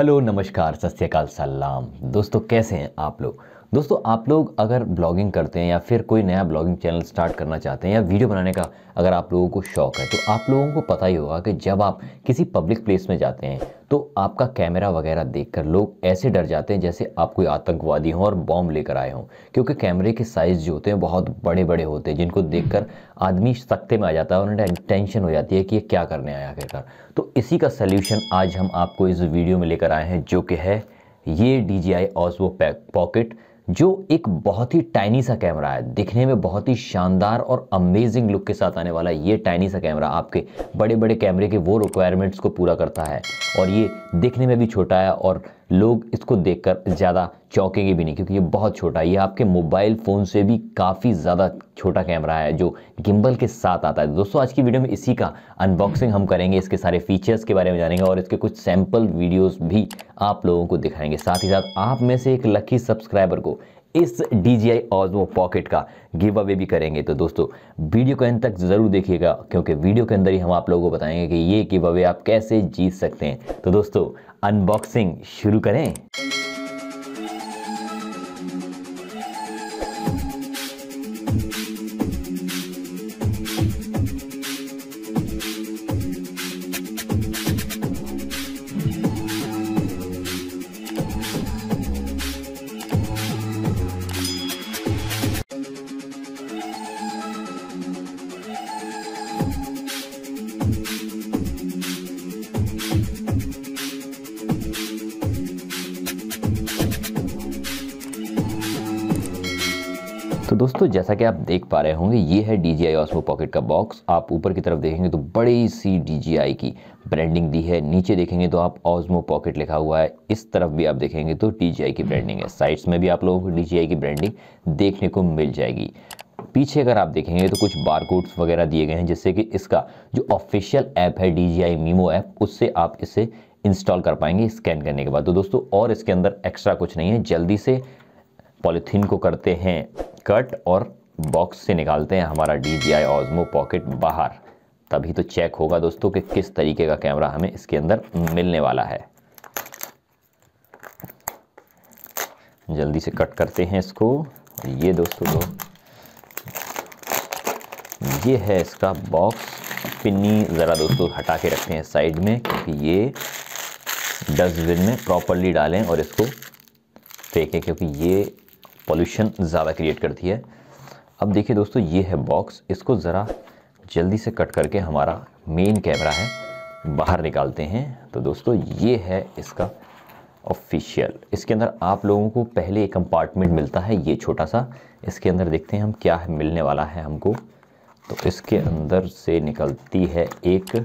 Hello नमस्कार सत श्रीकाल सलाम दोस्तों कैसे हैं आप लोग दोस्तों आप लोग अगर ब्लॉगिंग करते हैं या फिर कोई नया ब्लॉगिंग चैनल स्टार्ट करना चाहते हैं या वीडियो बनाने का अगर आप लोगों को शौक है तो आप लोगों को पता ही होगा कि जब आप किसी पब्लिक प्लेस में जाते हैं तो आपका कैमरा वगैरह देखकर लोग ऐसे डर जाते हैं जैसे आप कोई आतंकवादी हों और बॉम्ब लेकर आए हों क्योंकि कैमरे के साइज़ जो होते हैं बहुत बड़े बड़े होते हैं जिनको देखकर आदमी सख्ते में आ जाता है और उन्हें टेंशन हो जाती है कि ये क्या करने आया आखिरकार तो इसी का सल्यूशन आज हम आपको इस वीडियो में लेकर आए हैं जो कि है ये डी जी आई पॉकेट जो एक बहुत ही टाइनी सा कैमरा है दिखने में बहुत ही शानदार और अमेजिंग लुक के साथ आने वाला ये टाइनी सा कैमरा आपके बड़े बड़े कैमरे के वो रिक्वायरमेंट्स को पूरा करता है और ये दिखने में भी छोटा है और लोग इसको देखकर ज़्यादा चौंकेंगे भी नहीं क्योंकि ये बहुत छोटा है ये आपके मोबाइल फ़ोन से भी काफ़ी ज़्यादा छोटा कैमरा है जो गिम्बल के साथ आता है दोस्तों आज की वीडियो में इसी का अनबॉक्सिंग हम करेंगे इसके सारे फीचर्स के बारे में जानेंगे और इसके कुछ सैम्पल वीडियोज़ भी आप लोगों को दिखाएंगे साथ ही साथ आप में से एक लकी सब्सक्राइबर को इस D ji I Osmo pocket का गिव अवे भी करेंगे तो दोस्तों वीडियो को अंत तक ज़रूर देखिएगा क्योंकि वीडियो के अंदर ही हम आप लोगों को बताएंगे कि ये गिव अवे आप कैसे जीत सकते हैं तो दोस्तों अनबॉक्सिंग शुरू करें तो दोस्तों जैसा कि आप देख पा रहे होंगे ये है डी जी आई पॉकेट का बॉक्स आप ऊपर की तरफ देखेंगे तो बड़ी सी डी जी आई की ब्रांडिंग दी है नीचे देखेंगे तो आप ऑजमो पॉकेट लिखा हुआ है इस तरफ भी आप देखेंगे तो डी जी आई की ब्रांडिंग है साइड्स में भी आप लोगों को डी जी आई की ब्रांडिंग देखने को मिल जाएगी पीछे अगर आप देखेंगे तो कुछ बार कोड्स वगैरह दिए गए हैं जिससे कि इसका जो ऑफिशियल ऐप है D ji I Mimo app उससे आप इसे इंस्टॉल कर पाएंगे स्कैन करने के बाद तो दोस्तों और इसके अंदर एक्स्ट्रा कुछ नहीं है जल्दी से पॉलीथीन को करते हैं कट और बॉक्स से निकालते हैं हमारा D G I Osmo pocket बाहर तभी तो चेक होगा दोस्तों कि किस तरीके का कैमरा हमें इसके अंदर मिलने वाला है जल्दी से कट करते हैं इसको ये दोस्तों दो ये है इसका बॉक्स पिन्नी ज़रा दोस्तों हटा के रखते हैं साइड में क्योंकि ये डस्टबिन में प्रॉपरली डालें और इसको फेंकें क्योंकि ये पॉल्यूशन ज़्यादा क्रिएट करती है अब देखिए दोस्तों ये है बॉक्स इसको ज़रा जल्दी से कट करके हमारा मेन कैमरा है बाहर निकालते हैं तो दोस्तों ये है इसका ऑफिशियल इसके अंदर आप लोगों को पहले एक कंपार्टमेंट मिलता है ये छोटा सा इसके अंदर देखते हैं हम क्या है मिलने वाला है हमको तो इसके अंदर से निकलती है एक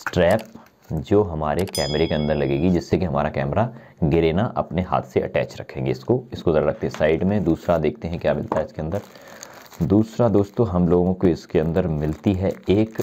स्ट्रैप जो हमारे कैमरे के अंदर लगेगी जिससे कि हमारा कैमरा गिरे ना अपने हाथ से अटैच रखेंगे इसको इसको ज़रा रखते हैं साइड में दूसरा देखते हैं क्या मिलता है इसके अंदर दूसरा दोस्तों हम लोगों को इसके अंदर मिलती है एक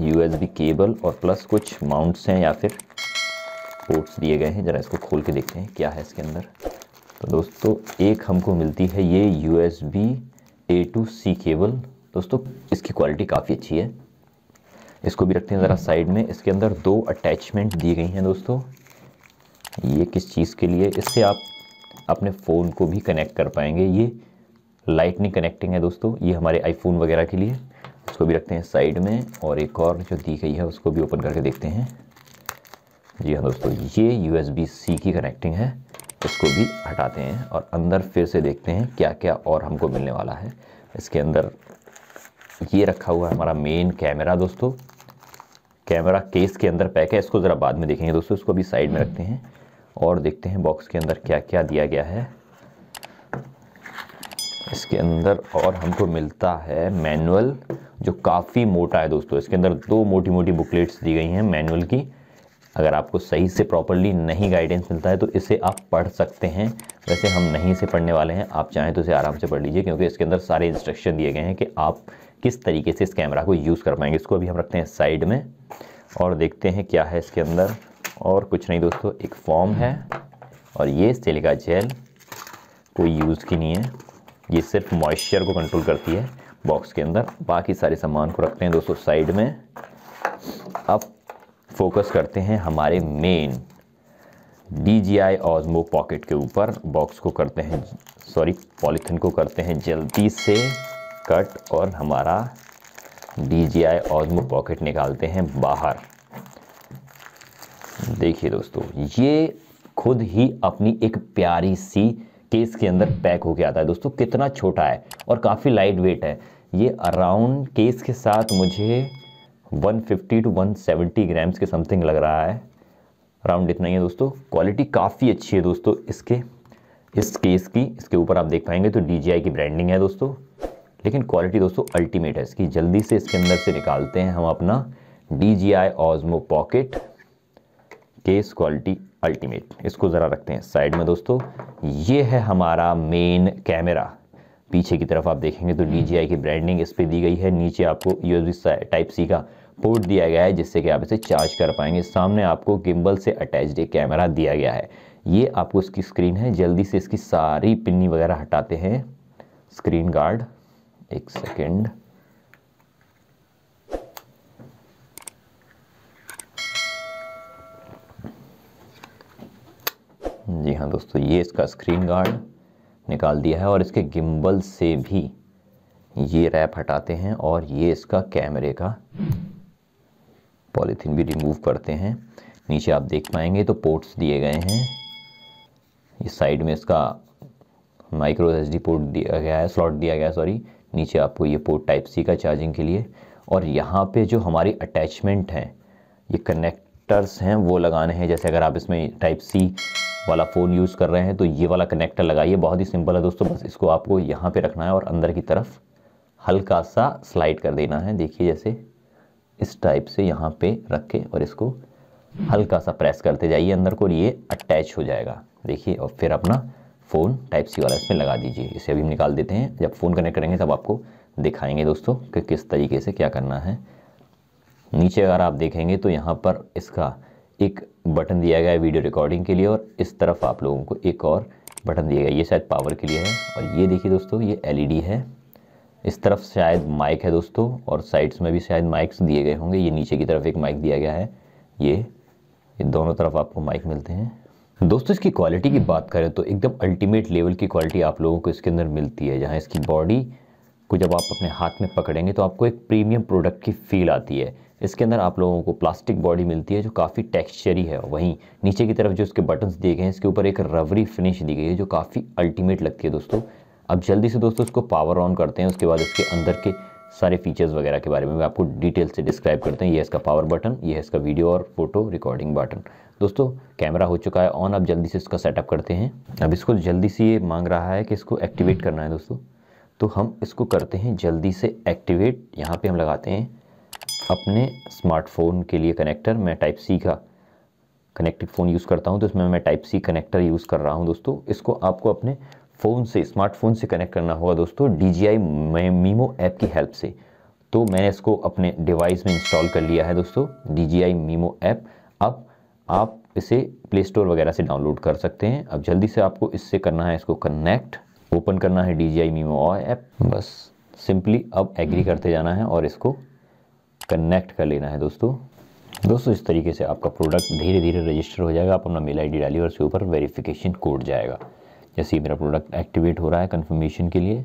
यू केबल और प्लस कुछ माउंट्स हैं या फिर पोर्ट्स दिए गए हैं ज़रा इसको खोल के देखते हैं क्या है इसके अंदर तो दोस्तों एक हमको मिलती है ये U S B A to C cable दोस्तों इसकी क्वालिटी काफ़ी अच्छी है इसको भी रखते हैं ज़रा साइड में इसके अंदर दो अटैचमेंट दी गई हैं दोस्तों ये किस चीज़ के लिए इससे आप अपने फ़ोन को भी कनेक्ट कर पाएंगे ये लाइटनिंग कनेक्टिंग है दोस्तों ये हमारे आईफोन वगैरह के लिए उसको भी रखते हैं साइड में और एक और जो दी गई है उसको भी ओपन करके देखते हैं जी हाँ दोस्तों ये यू सी की कनेक्टिंग है इसको भी हटाते हैं और अंदर फिर से देखते हैं क्या क्या और हमको मिलने वाला है इसके अंदर ये रखा हुआ है हमारा मेन कैमरा दोस्तों कैमरा केस के अंदर पैक है इसको ज़रा बाद में देखेंगे दोस्तों इसको अभी साइड में हम्म। रखते हैं और देखते हैं बॉक्स के अंदर क्या क्या दिया गया है इसके अंदर और हमको मिलता है मैनुअल जो काफ़ी मोटा है दोस्तों इसके अंदर दो मोटी मोटी बुकलेट्स दी गई हैं मैनुअल की अगर आपको सही से प्रॉपरली नहीं गाइडेंस मिलता है तो इसे आप पढ़ सकते हैं वैसे हम नहीं इसे पढ़ने वाले हैं आप चाहें तो इसे आराम से पढ़ लीजिए क्योंकि इसके अंदर सारे इंस्ट्रक्शन दिए गए हैं कि आप किस तरीके से इस कैमरा को यूज़ कर पाएंगे इसको अभी हम रखते हैं साइड में और देखते हैं क्या है इसके अंदर और कुछ नहीं दोस्तों एक फॉर्म है और ये सिलिका जेल कोई यूज़ की नहीं है ये सिर्फ मॉइस्चर को कंट्रोल करती है बॉक्स के अंदर बाकी सारे सामान को रखते हैं दोस्तों साइड में अब फोकस करते हैं हमारे main D ji I Osmo pocket के ऊपर बॉक्स को करते हैं सॉरी पॉलीथिन को करते हैं जल्दी से कट और हमारा D G I Osmo pocket निकालते हैं बाहर देखिए दोस्तों ये खुद ही अपनी एक प्यारी सी केस के अंदर पैक होके आता है दोस्तों कितना छोटा है और काफ़ी लाइट वेट है ये अराउंड केस के साथ मुझे 150 टू 170 ग्राम्स के समथिंग लग रहा है अराउंड इतना ही है दोस्तों क्वालिटी काफ़ी अच्छी है दोस्तों इसके इस केस की इसके ऊपर आप देख पाएंगे तो डी की ब्रांडिंग है दोस्तों लेकिन क्वालिटी दोस्तों अल्टीमेट है इसकी जल्दी से इसके अंदर से निकालते हैं हम अपना D ji I Osmo pocket case quality ultimate इसको ज़रा रखते हैं साइड में दोस्तों ये है हमारा मेन कैमरा पीछे की तरफ आप देखेंगे तो डी जी आई की ब्रांडिंग इस पर दी गई है नीचे आपको यू एस टाइप सी का पोर्ट दिया गया है जिससे कि आप इसे चार्ज कर पाएंगे सामने आपको गिम्बल से अटैच्ड एक कैमरा दिया गया है ये आपको इसकी स्क्रीन है जल्दी से इसकी सारी पिन्नी वगैरह हटाते हैं स्क्रीन गार्ड एक सेकेंड जी हाँ दोस्तों ये इसका स्क्रीन गार्ड निकाल दिया है और इसके गिम्बल से भी ये रैप हटाते हैं और ये इसका कैमरे का पॉलीथीन भी रिमूव करते हैं नीचे आप देख पाएंगे तो पोर्ट्स दिए गए हैं इस साइड में इसका माइक्रो एस पोर्ट दिया गया है स्लॉट दिया गया है सॉरी नीचे आपको ये पोर्ट टाइप सी का चार्जिंग के लिए और यहाँ पे जो हमारी अटैचमेंट हैं ये कनेक्टर्स हैं वो लगाने हैं जैसे अगर आप इसमें टाइप सी वाला फ़ोन यूज़ कर रहे हैं तो ये वाला कनेक्टर लगाइए बहुत ही सिंपल है दोस्तों बस इसको आपको यहाँ पे रखना है और अंदर की तरफ हल्का सा स्लाइड कर देना है देखिए जैसे इस टाइप से यहाँ पे रख के और इसको हल्का सा प्रेस करते जाइए अंदर को ये अटैच हो जाएगा देखिए और फिर अपना फ़ोन टाइप सी वाला इसमें लगा दीजिए इसे अभी हम निकाल देते हैं जब फ़ोन कनेक्ट करेंगे तब आपको दिखाएंगे दोस्तों कि किस तरीके से क्या करना है नीचे अगर आप देखेंगे तो यहाँ पर इसका एक बटन दिया गया है वीडियो रिकॉर्डिंग के लिए और इस तरफ आप लोगों को एक और बटन दिया गया ये शायद पावर के लिए है और ये देखिए दोस्तों ये एल है इस तरफ शायद माइक है दोस्तों और साइड्स में भी शायद माइक्स दिए गए होंगे ये नीचे की तरफ एक माइक दिया गया है ये, ये दोनों तरफ आपको माइक मिलते हैं दोस्तों इसकी क्वालिटी की हम्म। बात करें तो एकदम अल्टीमेट लेवल की क्वालिटी आप लोगों को इसके अंदर मिलती है जहाँ इसकी बॉडी को जब आप अपने हाथ में पकड़ेंगे तो आपको एक प्रीमियम प्रोडक्ट की फील आती है इसके अंदर आप लोगों को प्लास्टिक बॉडी मिलती है जो काफ़ी टेक्सचरी है वहीं नीचे की तरफ जो इसके बटन्स दिए गए हैं इसके ऊपर एक रबरी फिनिश दी गई है जो काफ़ी अल्टीमेट लगती है दोस्तों अब जल्दी से दोस्तों इसको पावर ऑन करते हैं उसके बाद इसके अंदर के सारे फीचर्स वगैरह के बारे में मैं आपको डिटेल से डिस्क्राइब करते हैं ये इसका पावर बटन ये है इसका वीडियो और फोटो रिकॉर्डिंग बटन दोस्तों कैमरा हो चुका है ऑन अब जल्दी से इसका सेटअप करते हैं अब इसको जल्दी से ये मांग रहा है कि इसको एक्टिवेट करना है दोस्तों तो हम इसको करते हैं जल्दी से एक्टिवेट यहाँ पर हम लगाते हैं अपने स्मार्टफोन के लिए कनेक्टर मैं टाइप सी का कनेक्टेड फ़ोन यूज़ करता हूँ तो इसमें मैं टाइप सी कनेक्टर यूज़ कर रहा हूँ दोस्तों इसको आपको अपने फ़ोन से स्मार्टफोन से कनेक्ट करना होगा दोस्तों D ji I Mimo app की हेल्प से तो मैंने इसको अपने डिवाइस में इंस्टॉल कर लिया है दोस्तों D ji I Mimo app अब आप इसे प्ले स्टोर वगैरह से डाउनलोड कर सकते हैं अब जल्दी से आपको इससे करना है इसको कनेक्ट ओपन करना है D ji I Mimo app बस सिंपली अब एग्री करते जाना है और इसको कनेक्ट कर लेना है दोस्तों दोस्तों इस तरीके से आपका प्रोडक्ट धीरे धीरे रजिस्टर हो जाएगा आप अपना मेल डी डालिए और उसके ऊपर वेरिफिकेशन कोड जाएगा जैसे ही मेरा प्रोडक्ट एक्टिवेट हो रहा है कन्फर्मेशन के लिए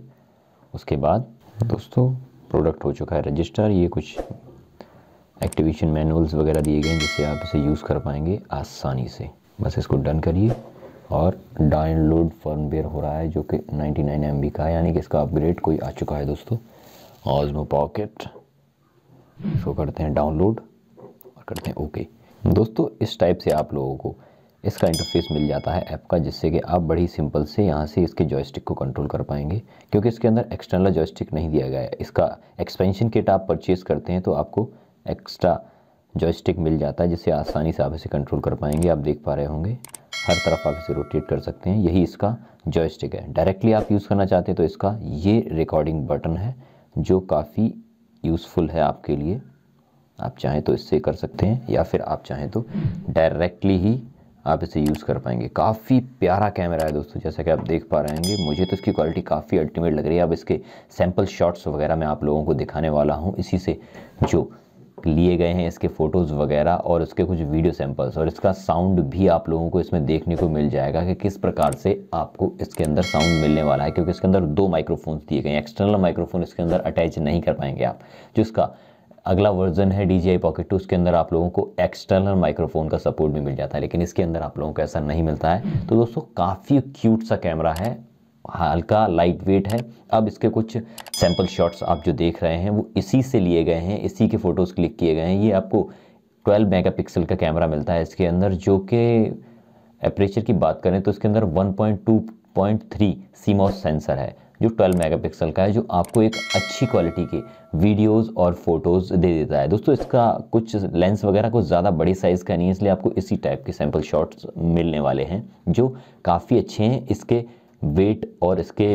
उसके बाद दोस्तों प्रोडक्ट हो चुका है रजिस्टर ये कुछ एक्टिवेशन मैनुअल्स वगैरह दिए गए हैं जिससे आप इसे यूज़ कर पाएंगे आसानी से बस इसको डन करिए और डाउनलोड फर्मवेयर हो रहा है जो कि 99 नाइन का है यानी कि इसका अपग्रेड कोई आ चुका है दोस्तों ऑजमो पॉकेट इसको करते हैं डाउनलोड और करते हैं ओके दोस्तों इस टाइप से आप लोगों को इसका इंटरफेस मिल जाता है ऐप का जिससे कि आप बड़ी सिंपल से यहाँ से इसके जॉयस्टिक को कंट्रोल कर पाएंगे क्योंकि इसके अंदर एक्सटर्नल जॉयस्टिक नहीं दिया गया है इसका एक्सपेंशन किट आप परचेज़ करते हैं तो आपको एक्स्ट्रा जॉयस्टिक मिल जाता है जिससे आसानी से आप इसे कंट्रोल कर पाएंगे आप देख पा रहे होंगे हर तरफ आप इसे रोटेट कर सकते हैं यही इसका जॉयस्टिक है डायरेक्टली आप यूज़ करना चाहते हैं तो इसका ये रिकॉर्डिंग बटन है जो काफ़ी यूज़फुल है आपके लिए आप चाहें तो इससे कर सकते हैं या फिर आप चाहें तो डायरेक्टली ही आप इसे यूज़ कर पाएंगे काफ़ी प्यारा कैमरा है दोस्तों जैसा कि आप देख पा रहे होंगे मुझे तो इसकी क्वालिटी काफ़ी अल्टीमेट लग रही है अब इसके सैम्पल शॉट्स वगैरह मैं आप लोगों को दिखाने वाला हूँ इसी से जो लिए गए हैं इसके फ़ोटोज़ वगैरह और इसके कुछ वीडियो सैम्पल्स और इसका साउंड भी आप लोगों को इसमें देखने को मिल जाएगा कि किस प्रकार से आपको इसके अंदर साउंड मिलने वाला है क्योंकि इसके अंदर दो माइक्रोफोन्स दिए गए हैं एक्सटर्नल माइक्रोफोन इसके अंदर अटैच नहीं कर पाएंगे आप जिसका अगला वर्जन है D ji I pocket two उसके अंदर आप लोगों को एक्सटर्नल माइक्रोफोन का सपोर्ट भी मिल जाता है लेकिन इसके अंदर आप लोगों को ऐसा नहीं मिलता है तो दोस्तों काफ़ी क्यूट सा कैमरा है हल्का लाइट वेट है अब इसके कुछ सैम्पल शॉट्स आप जो देख रहे हैं वो इसी से लिए गए हैं इसी के फ़ोटोज़ क्लिक किए गए हैं ये आपको 12 मेगापिक्सल का कैमरा मिलता है इसके अंदर जो कि एपरेचर की बात करें तो इसके अंदर 1.2.3 सीमॉस सेंसर है जो 12 मेगापिक्सल का है जो आपको एक अच्छी क्वालिटी के वीडियोस और फोटोज़ दे देता है दोस्तों इसका कुछ लेंस वगैरह कुछ ज़्यादा बड़े साइज़ का नहीं है इसलिए आपको इसी टाइप के सैम्पल शॉट्स मिलने वाले हैं जो काफ़ी अच्छे हैं इसके वेट और इसके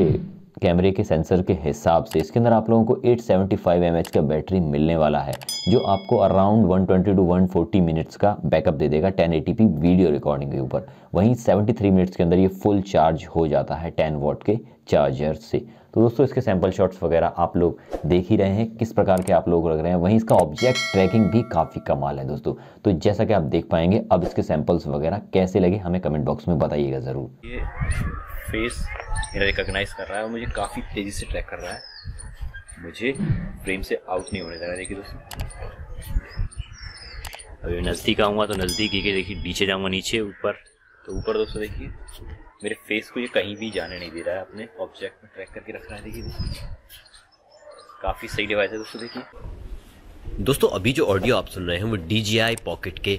कैमरे के सेंसर के हिसाब से इसके अंदर आप लोगों को 875 सेवेंटी का बैटरी मिलने वाला है जो आपको अराउंड 120 टू 140 मिनट्स का बैकअप दे देगा 1080p वीडियो रिकॉर्डिंग के ऊपर वहीं 73 मिनट्स के अंदर ये फुल चार्ज हो जाता है 10 वॉट के चार्जर से तो दोस्तों इसके सैम्पल शॉट्स वगैरह आप लोग देख ही रहे हैं किस प्रकार के आप लोग लग रहे हैं वहीं इसका ऑब्जेक्ट ट्रैकिंग भी काफ़ी कमाल है दोस्तों तो जैसा कि आप देख पाएंगे अब इसके सैम्पल्स वगैरह कैसे लगे हमें कमेंट बॉक्स में बताइएगा ज़रूर ये फेस रिकोगनाइज कर रहा है और मुझे काफ़ी तेज़ी से ट्रैक कर रहा है मुझे फ्रेम से आउट नहीं होने लगा देखिए दोस्तों अभी नज़दीक आऊँगा तो नज़दीक ही देखिए नीचे जाऊँगा नीचे ऊपर तो ऊपर दोस्तों देखिए मेरे फेस को ये कहीं भी जाने नहीं दे रहा है अपने ऑब्जेक्ट में ट्रैक करके रख रहा है देखिए काफ़ी सही डिवाइस है दोस्तों देखिए दोस्तों अभी जो ऑडियो आप सुन रहे हैं वो डी पॉकेट के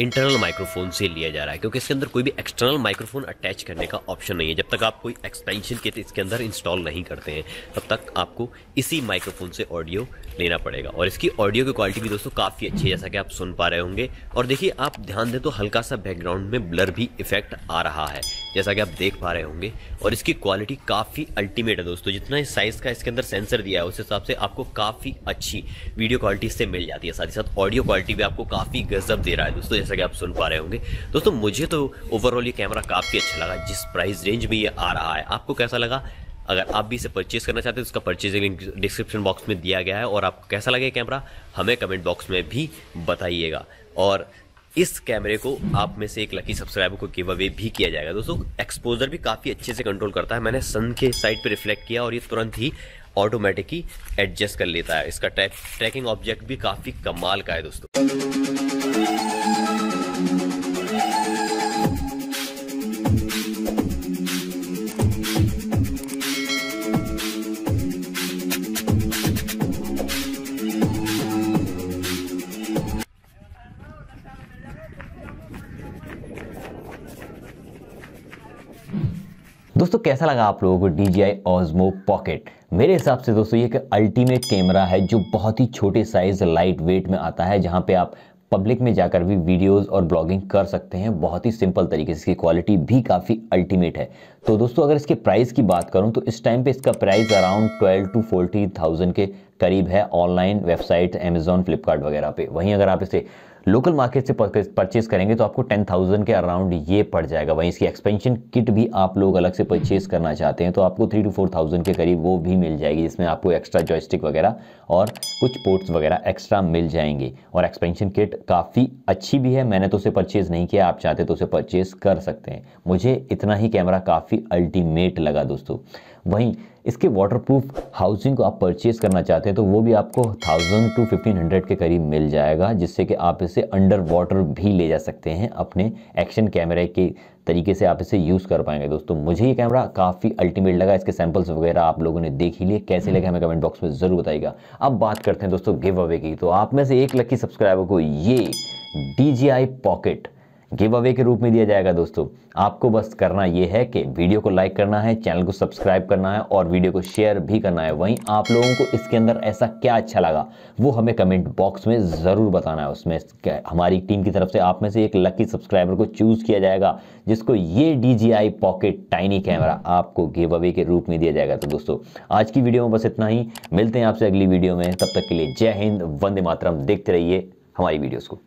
इंटरनल माइक्रोफोन से लिया जा रहा है क्योंकि इसके अंदर कोई भी एक्सटर्नल माइक्रोफोन अटैच करने का ऑप्शन नहीं है जब तक आप कोई एक्सपेंशन के इसके अंदर इंस्टॉल नहीं करते हैं तब तक आपको इसी माइक्रोफोन से ऑडियो लेना पड़ेगा और इसकी ऑडियो की क्वालिटी भी दोस्तों काफ़ी अच्छी है जैसा कि आप सुन पा रहे होंगे और देखिए आप ध्यान दें तो हल्का सा बैकग्राउंड में ब्लर भी इफेक्ट आ रहा है जैसा कि आप देख पा रहे होंगे और इसकी क्वालिटी काफ़ी अल्टीमेट है दोस्तों जितना इस साइज़ का इसके अंदर सेंसर दिया है उस हिसाब से आपको काफ़ी अच्छी वीडियो क्वालिटी इससे मिल जाती है साथ ही साथ ऑडियो क्वालिटी भी आपको काफ़ी गजब दे रहा है दोस्तों जैसा कि आप सुन पा रहे होंगे दोस्तों मुझे तो ओवरऑल ये कैमरा काफ़ी अच्छा लगा जिस प्राइस रेंज में ये आ रहा है आपको कैसा लगा अगर आप भी इसे परचेज करना चाहते हैं तो उसका परचेजिंग लिंक डिस्क्रिप्शन बॉक्स में दिया गया है और आपको कैसा लगे कैमरा हमें कमेंट बॉक्स में भी बताइएगा और इस कैमरे को आप में से एक लकी सब्सक्राइबर को गिव अवे भी किया जाएगा दोस्तों एक्सपोजर भी काफ़ी अच्छे से कंट्रोल करता है मैंने सन के साइड पे रिफ्लेक्ट किया और ये तुरंत ही ऑटोमेटिक ही एडजस्ट कर लेता है इसका ट्रैकिंग ऑब्जेक्ट भी काफ़ी कमाल का है दोस्तों दोस्तों कैसा लगा आप लोगों को DJI Osmo Pocket मेरे हिसाब से दोस्तों ये एक अल्टीमेट कैमरा है जो बहुत ही छोटे साइज लाइट वेट में आता है जहाँ पे आप पब्लिक में जाकर भी वीडियोस और ब्लॉगिंग कर सकते हैं बहुत ही सिंपल तरीके से इसकी क्वालिटी भी काफ़ी अल्टीमेट है तो दोस्तों अगर इसके प्राइस की बात करूं तो इस टाइम पे इसका price around twelve to forty thousand के करीब है ऑनलाइन वेबसाइट अमेजोन फ्लिपकार्ट वगैरह पे वहीं अगर आप इसे लोकल मार्केट से परचेज करेंगे तो आपको टेन थाउजेंड के अराउंड ये पड़ जाएगा वहीं इसकी एक्सपेंशन किट भी आप लोग अलग से परचेज करना चाहते हैं तो आपको थ्री टू फोर थाउजेंड के करीब वो भी मिल जाएगी जिसमें आपको एक्स्ट्रा जॉयस्टिक वगैरह और कुछ पोर्ट्स वगैरह एक्स्ट्रा मिल जाएंगे और एक्सपेंशन किट काफ़ी अच्छी भी है मैंने तो उसे परचेज़ नहीं किया आप चाहते तो उसे परचेज़ कर सकते हैं मुझे इतना ही कैमरा काफ़ी अल्टीमेट लगा दोस्तों वहीं इसके वाटरप्रूफ हाउसिंग को आप परचेज़ करना चाहते हैं तो वो भी आपको थाउजेंड टू फिफ्टीन हंड्रेड के करीब मिल जाएगा जिससे कि आप इसे अंडर वाटर भी ले जा सकते हैं अपने एक्शन कैमरे के तरीके से आप इसे यूज़ कर पाएंगे दोस्तों मुझे ये कैमरा काफ़ी अल्टीमेट लगा इसके सैम्पल्स वगैरह आप लोगों ने देख ही लिए कैसे लगे हमें कमेंट बॉक्स में ज़रूर बताइएगा अब बात करते हैं दोस्तों गिव अवे की तो आप में से एक लकी सब्सक्राइबर को ये D ji I pocket giveaway के रूप में दिया जाएगा दोस्तों आपको बस करना ये है कि वीडियो को लाइक करना है चैनल को सब्सक्राइब करना है और वीडियो को शेयर भी करना है वहीं आप लोगों को इसके अंदर ऐसा क्या अच्छा लगा वो हमें कमेंट बॉक्स में ज़रूर बताना है उसमें हमारी टीम की तरफ से आप में से एक लकी सब्सक्राइबर को चूज़ किया जाएगा जिसको ये डी पॉकेट टाइनी कैमरा आपको गिव अवे के रूप में दिया जाएगा तो दोस्तों आज की वीडियो में बस इतना ही मिलते हैं आपसे अगली वीडियो में तब तक के लिए जय हिंद वंदे मातरम देखते रहिए हमारी वीडियोज़ को